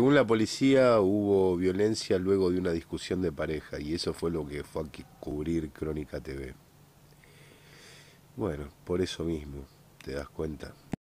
Según la policía, hubo violencia luego de una discusión de pareja y eso fue lo que fue a cubrir Crónica TV. Bueno, por eso mismo, te das cuenta.